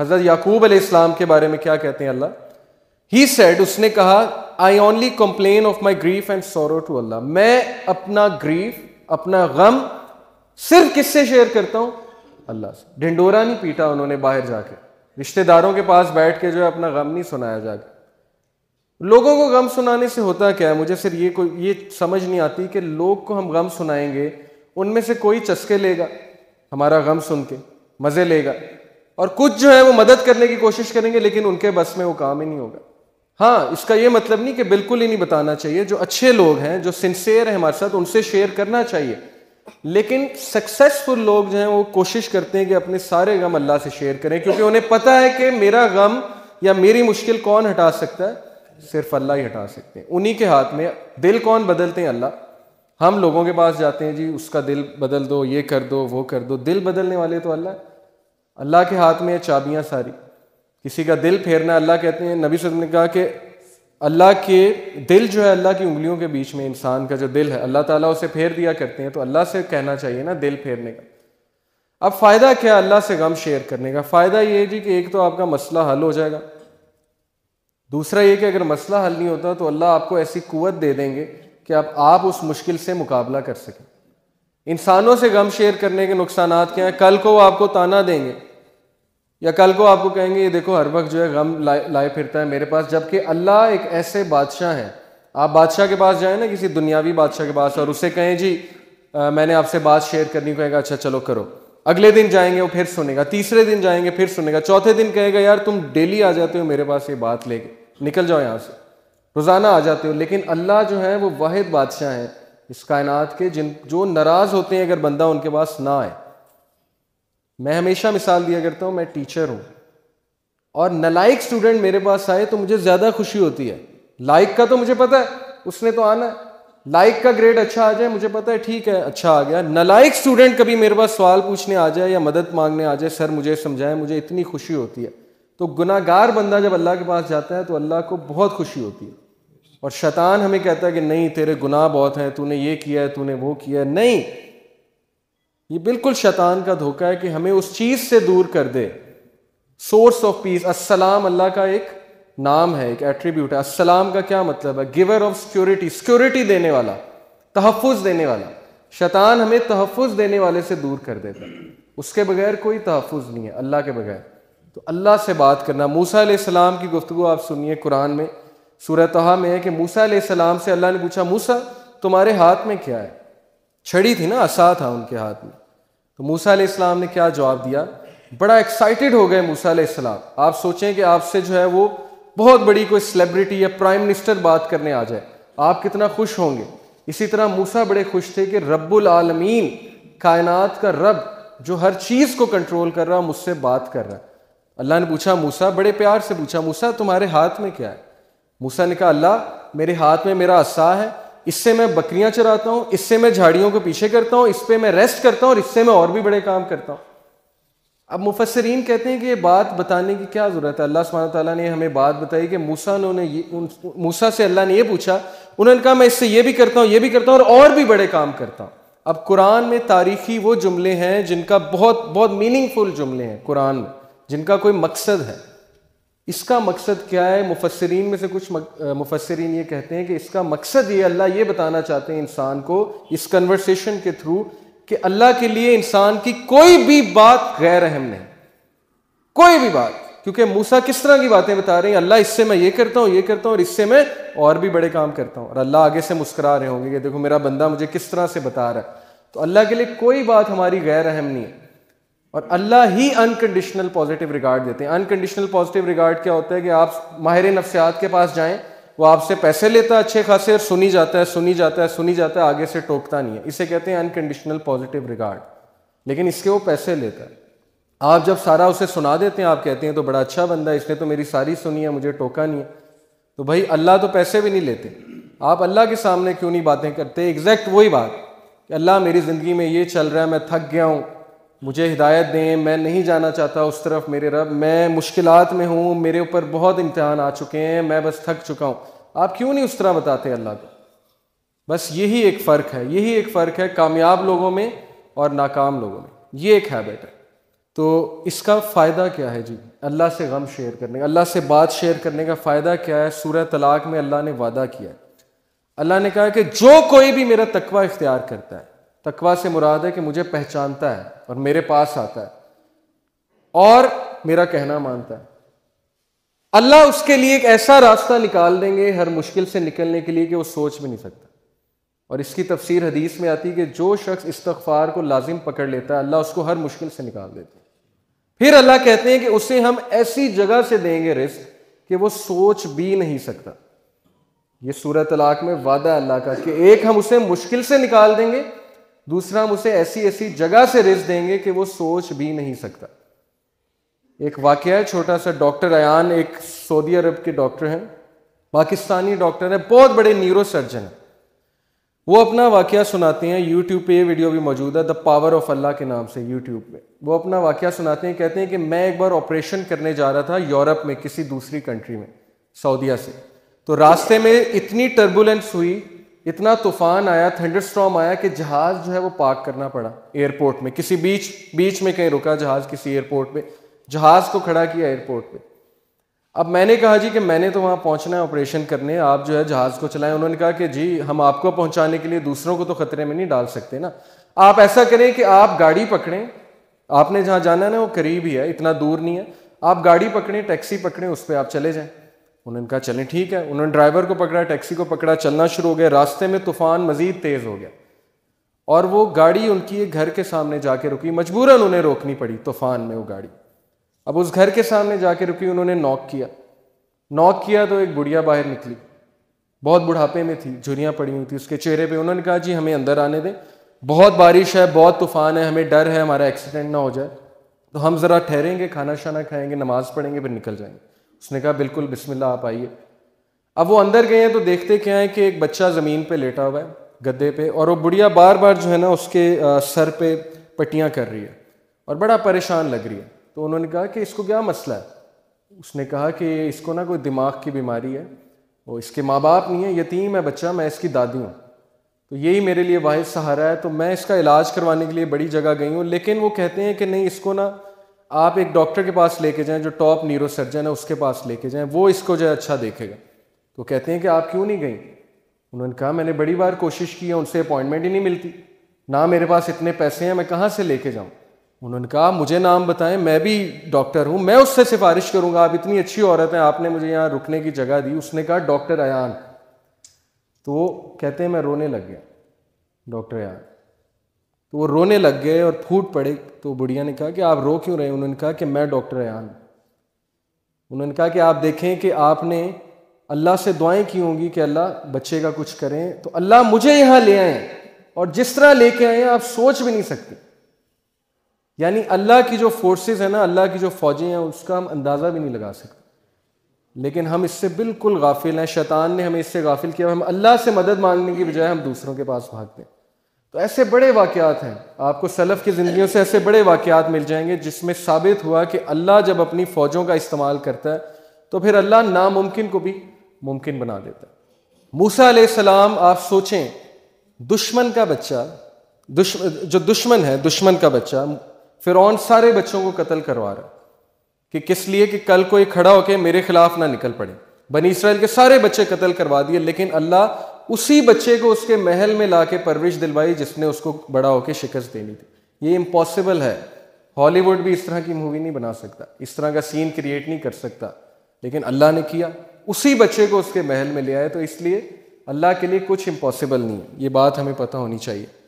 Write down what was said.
हज़रत याकूब अलैहिस्सलाम के बारे में क्या कहते हैं अल्लाह ही सेड उसने कहा I only complain of my grief and sorrow to Allah मैं अपना ग्रीफ अपना गम सिर्फ किससे शेयर करता हूं अल्लाह से ढिंडोरा नहीं पीटा उन्होंने बाहर जाके रिश्तेदारों के पास बैठ के जो है अपना गम नहीं सुनाया जाके लोगों को गम सुनाने से होता क्या है मुझे सिर्फ ये कोई ये समझ नहीं आती कि लोग को हम गम सुनाएंगे उनमें से कोई चस्के लेगा हमारा गम सुन के मज़े लेगा और कुछ जो है वो मदद करने की कोशिश करेंगे लेकिन उनके बस में वो काम ही नहीं होगा हाँ इसका ये मतलब नहीं कि बिल्कुल ही नहीं बताना चाहिए जो अच्छे लोग हैं जो सिंसेयर हैं हमारे साथ उनसे शेयर करना चाहिए लेकिन सक्सेसफुल लोग जो हैं वो कोशिश करते हैं कि अपने सारे गम अल्लाह से शेयर करें क्योंकि उन्हें पता है कि मेरा गम या मेरी मुश्किल कौन हटा सकता है सिर्फ अल्लाह ही हटा सकते हैं उन्हीं के हाथ में दिल कौन बदलते हैं अल्लाह हम लोगों के पास जाते हैं जी उसका दिल बदल दो ये कर दो वो कर दो दिल बदलने वाले तो अल्लाह अल्लाह के हाथ में ये चाबियां सारी किसी का दिल फेरना अल्लाह कहते हैं नबी वसल्लम ने कहा कि अल्लाह के दिल जो है अल्लाह की उंगलियों के बीच में इंसान का जो दिल है अल्लाह ताला उसे फेर दिया करते हैं तो अल्लाह से कहना चाहिए ना दिल फेरने का अब फ़ायदा क्या अल्लाह से गम शेयर करने का फ़ायदा ये है जी कि एक तो आपका मसला हल हो जाएगा दूसरा ये कि अगर मसला हल नहीं होता तो अल्लाह आपको ऐसी क़ुत दे देंगे कि आप आप उस मुश्किल से मुकाबला कर सकें इंसानों से गम शेयर करने के नुकसान क्या हैं कल को वो आपको ताना देंगे या कल को आपको कहेंगे ये देखो हर वक्त जो है गम लाए लाए फिरता है मेरे पास जबकि अल्लाह एक ऐसे बादशाह हैं आप बादशाह के पास जाए ना किसी दुनियावी बादशाह के पास और उसे कहें जी आ, मैंने आपसे बात शेयर करनी कहेगा अच्छा चलो करो अगले दिन जाएंगे वो फिर सुनेगा तीसरे दिन जाएंगे फिर सुनेगा चौथे दिन कहेगा यार तुम डेली आ जाते हो मेरे पास ये बात लेके निकल जाओ यहाँ से रोज़ाना आ जाते हो लेकिन अल्लाह जो है वो वाहिद बादशाह हैं इस कायनात के जिन जो नाराज़ होते हैं अगर बंदा उनके पास ना आए मैं हमेशा मिसाल दिया करता हूं मैं टीचर हूं और नलायक स्टूडेंट मेरे पास आए तो मुझे ज़्यादा खुशी होती है लाइक का तो मुझे पता है उसने तो आना है लाइक का ग्रेड अच्छा आ जाए मुझे पता है ठीक है अच्छा आ गया नलायक स्टूडेंट कभी मेरे पास सवाल पूछने आ जाए या मदद मांगने आ जाए सर मुझे समझाए मुझे इतनी खुशी होती है तो गुनागार बंदा जब अल्लाह के पास जाता है तो अल्लाह को बहुत खुशी होती है और शैतान हमें कहता है कि नहीं तेरे गुनाह बहुत हैं तूने ये किया है तूने वो किया है नहीं ये बिल्कुल शैतान का धोखा है कि हमें उस चीज़ से दूर कर दे सोर्स ऑफ पीस असलाम अल्लाह का एक नाम है एक एट्रीब्यूट है असलम का क्या मतलब है गिवर ऑफ सिक्योरिटी सिक्योरिटी देने वाला तहफ़ देने वाला शैतान हमें तहफ़ देने वाले से दूर कर देता है उसके बगैर कोई तहफ़ नहीं है अल्लाह के बगैर तो अल्लाह से बात करना मूसा सलाम की गुफ्तु आप सुनिए कुरान में सूरतहा में है कि मूसा सलाम से अल्लाह ने पूछा मूसा तुम्हारे हाथ में क्या है छड़ी थी ना असा था उनके हाथ में तो मूसा इस्लाम ने क्या जवाब दिया बड़ा एक्साइटेड हो गए मूसा इस्लाम आप सोचें कि आपसे जो है वो बहुत बड़ी कोई सेलिब्रिटी या प्राइम मिनिस्टर बात करने आ जाए आप कितना खुश होंगे इसी तरह मूसा बड़े खुश थे कि रब्बुल आलमीन कायनात का रब जो हर चीज़ को कंट्रोल कर रहा मुझसे बात कर रहा है अल्लाह ने पूछा मूसा बड़े प्यार से पूछा मूसा तुम्हारे हाथ में क्या है मूसा ने कहा अल्लाह मेरे हाथ में मेरा असा है इससे मैं बकरियां चराता हूं इससे मैं झाड़ियों को पीछे करता हूं इस पर मैं रेस्ट करता हूं और इससे मैं और भी बड़े काम करता हूं अब मुफसरीन कहते हैं कि ये बात बताने की क्या ज़रूरत है अल्लाह सुबह तला ने हमें बात बताई कि मूसा उन्होंने मूसा से अल्लाह ने यह पूछा उन्होंने कहा मैं इससे ये भी करता हूँ ये भी करता हूँ और और भी बड़े काम करता हूँ अब कुरान में तारीखी वो जुमले हैं जिनका बहुत बहुत मीनिंगफुल जुमले हैं कुरान में जिनका कोई मकसद है इसका मकसद क्या है मुफसरीन में से कुछ मुफसरीन ये कहते हैं कि इसका मकसद ये अल्लाह ये बताना चाहते हैं इंसान को इस कन्वर्सेशन के थ्रू कि अल्लाह के लिए इंसान की कोई भी बात गैर अहम नहीं कोई भी बात क्योंकि मूसा किस तरह की बातें बता रहे हैं अल्लाह इससे मैं ये करता हूँ ये करता हूँ और इससे मैं और भी बड़े काम करता हूँ और अल्लाह आगे से मुस्करा रहे होंगे कि देखो मेरा बंदा मुझे किस तरह से बता रहा है तो अल्लाह के लिए कोई बात हमारी गैर अहम नहीं है और अल्लाह ही अनकंडीशनल पॉजिटिव रिगार्ड देते हैं अनकंडीशनल पॉजिटिव रिगार्ड क्या होता है कि आप माहिर नफ्सियात के पास जाएं वो आपसे पैसे लेता है अच्छे खासे और सुनी जाता है सुनी जाता है सुनी जाता है आगे से टोकता नहीं है इसे कहते हैं अनकंडीशनल पॉजिटिव रिगार्ड लेकिन इसके वो पैसे लेता है आप जब सारा उसे सुना देते हैं आप कहते हैं तो बड़ा अच्छा बंदा है इसने तो मेरी सारी सुनी है मुझे टोका नहीं है तो भाई अल्लाह तो पैसे भी नहीं लेते आप अल्लाह के सामने क्यों नहीं बातें करते एग्जैक्ट वही बात कि अल्लाह मेरी ज़िंदगी में ये चल रहा है मैं थक गया हूँ मुझे हिदायत दें मैं नहीं जाना चाहता उस तरफ मेरे रब मैं मुश्किल में हूँ मेरे ऊपर बहुत इम्तहान आ चुके हैं मैं बस थक चुका हूँ आप क्यों नहीं उस तरह बताते अल्लाह को बस यही एक फ़र्क है यही एक फ़र्क है कामयाब लोगों में और नाकाम लोगों में ये एक हैबिट है तो इसका फ़ायदा क्या है जी अल्लाह से गम शेयर करने अल्लाह से बात शेयर करने का फ़ायदा क्या है सूर्य तलाक में अल्लाह ने वादा किया है अल्लाह ने कहा कि जो कोई भी मेरा तकवा इख्तियार करता है तकवा से मुराद है कि मुझे पहचानता है और मेरे पास आता है और मेरा कहना मानता है अल्लाह उसके लिए एक ऐसा रास्ता निकाल देंगे हर मुश्किल से निकलने के लिए कि वो सोच भी नहीं सकता और इसकी तफसीर हदीस में आती है कि जो शख्स इस्तफार को लाजिम पकड़ लेता है अल्लाह उसको हर मुश्किल से निकाल देते हैं फिर अल्लाह कहते हैं कि उसे हम ऐसी जगह से देंगे रिस्क कि वो सोच भी नहीं सकता ये सूरत तलाक में वादा अल्लाह का कि एक हम उसे मुश्किल से निकाल देंगे दूसरा हम उसे ऐसी ऐसी जगह से रिस्क देंगे कि वो सोच भी नहीं सकता एक वाक्य है छोटा सा डॉक्टर अयान एक सऊदी अरब के डॉक्टर हैं पाकिस्तानी डॉक्टर हैं बहुत बड़े न्यूरो सर्जन हैं वो अपना वाक्य सुनाते हैं यूट्यूब पे ये वीडियो भी मौजूद है द पावर ऑफ अल्लाह के नाम से यूट्यूब पे वो अपना वाक्य सुनाते हैं कहते हैं कि मैं एक बार ऑपरेशन करने जा रहा था यूरोप में किसी दूसरी कंट्री में सऊदीया से तो रास्ते में इतनी टर्बुलेंस हुई इतना तूफान आया थंडर स्ट्रॉम आया कि जहाज़ जो है वो पार्क करना पड़ा एयरपोर्ट में किसी बीच बीच में कहीं रुका जहाज़ किसी एयरपोर्ट पे जहाज़ को खड़ा किया एयरपोर्ट पे अब मैंने कहा जी कि मैंने तो वहां पहुंचना है ऑपरेशन करने आप जो है जहाज़ को चलाएं उन्होंने कहा कि जी हम आपको पहुंचाने के लिए दूसरों को तो ख़तरे में नहीं डाल सकते ना आप ऐसा करें कि आप गाड़ी पकड़ें आपने जहां जाना है ना वो करीब ही है इतना दूर नहीं है आप गाड़ी पकड़ें टैक्सी पकड़ें उस पर आप चले जाए उन्होंने कहा चलें ठीक है उन्होंने ड्राइवर को पकड़ा टैक्सी को पकड़ा चलना शुरू हो गया रास्ते में तूफान मज़ीद तेज़ हो गया और वो गाड़ी उनकी एक घर के सामने जाके रुकी मजबूरन उन्हें रोकनी पड़ी तूफान में वो गाड़ी अब उस घर के सामने जाके रुकी उन्होंने नॉक किया नॉक किया तो एक बुढ़िया बाहर निकली बहुत बुढ़ापे में थी झुरियाँ पड़ी हुई थी उसके चेहरे पर उन्होंने कहा जी हमें अंदर आने दें बहुत बारिश है बहुत तूफ़ान है हमें डर है हमारा एक्सीडेंट ना हो जाए तो हम ज़रा ठहरेंगे खाना शाना खाएंगे नमाज़ पढ़ेंगे फिर निकल जाएंगे उसने कहा बिल्कुल बिस्मिल्ला आप आइए अब वो अंदर गए हैं तो देखते क्या है कि एक बच्चा ज़मीन पे लेटा हुआ है गद्दे पे और वो बुढ़िया बार बार जो है ना उसके सर पे पट्टियाँ कर रही है और बड़ा परेशान लग रही है तो उन्होंने कहा कि इसको क्या मसला है उसने कहा कि इसको ना कोई दिमाग की बीमारी है वो इसके माँ बाप नहीं है यतीम है बच्चा मैं इसकी दादी हूँ तो यही मेरे लिए वाहि सहारा है तो मैं इसका इलाज करवाने के लिए बड़ी जगह गई हूँ लेकिन वो कहते हैं कि नहीं इसको ना आप एक डॉक्टर के पास लेके जाएं जो टॉप न्यूरो सर्जन है उसके पास लेके जाएं वो इसको जो है अच्छा देखेगा तो कहते हैं कि आप क्यों नहीं गई उन्होंने कहा मैंने बड़ी बार कोशिश की है उनसे अपॉइंटमेंट ही नहीं मिलती ना मेरे पास इतने पैसे हैं मैं कहाँ से लेके जाऊँ उन्होंने कहा मुझे नाम बताएं मैं भी डॉक्टर हूँ मैं उससे सिफारिश करूँगा आप इतनी अच्छी औरत हैं आपने मुझे यहाँ रुकने की जगह दी उसने कहा डॉक्टर अयान तो कहते हैं मैं रोने लग गया डॉक्टर अयान तो वो रोने लग गए और फूट पड़े तो बुढ़िया ने कहा कि आप रो क्यों रहे उन्होंने कहा कि मैं डॉक्टर रेहान उन्होंने कहा कि आप देखें कि आपने अल्लाह से दुआएं की होंगी कि अल्लाह बच्चे का कुछ करें तो अल्लाह मुझे यहाँ ले आए और जिस तरह लेके आए आप सोच भी नहीं सकते यानी अल्लाह की जो फोर्सेस है ना अल्लाह की जो फौजें हैं उसका हम अंदाज़ा भी नहीं लगा सकते लेकिन हम इससे बिल्कुल गाफिल हैं शैतान ने हमें इससे गाफिल किया हम अल्लाह से मदद मांगने की बजाय हम दूसरों के पास भागते हैं तो ऐसे बड़े वाक़ात हैं आपको सलफ़ की ज़िंदगी से ऐसे बड़े वाक़ात मिल जाएंगे जिसमें साबित हुआ कि अल्लाह जब अपनी फ़ौजों का इस्तेमाल करता है तो फिर अल्लाह नामुमकिन को भी मुमकिन बना देता है मूसा सलाम आप सोचें दुश्मन का बच्चा दुश् जो दुश्मन है दुश्मन का बच्चा फिर फिरौन सारे बच्चों को कत्ल करवा रहा है कि किस लिए कि कल कोई खड़ा होकर मेरे खिलाफ ना निकल पड़े बनी इसराइल के सारे बच्चे कत्ल करवा दिए लेकिन अल्लाह उसी बच्चे को उसके महल में ला के परवरिश दिलवाई जिसने उसको बड़ा होकर शिकस्त देनी थी ये इम्पॉसिबल है हॉलीवुड भी इस तरह की मूवी नहीं बना सकता इस तरह का सीन क्रिएट नहीं कर सकता लेकिन अल्लाह ने किया उसी बच्चे को उसके महल में ले आए तो इसलिए अल्लाह के लिए कुछ इम्पॉसिबल नहीं है ये बात हमें पता होनी चाहिए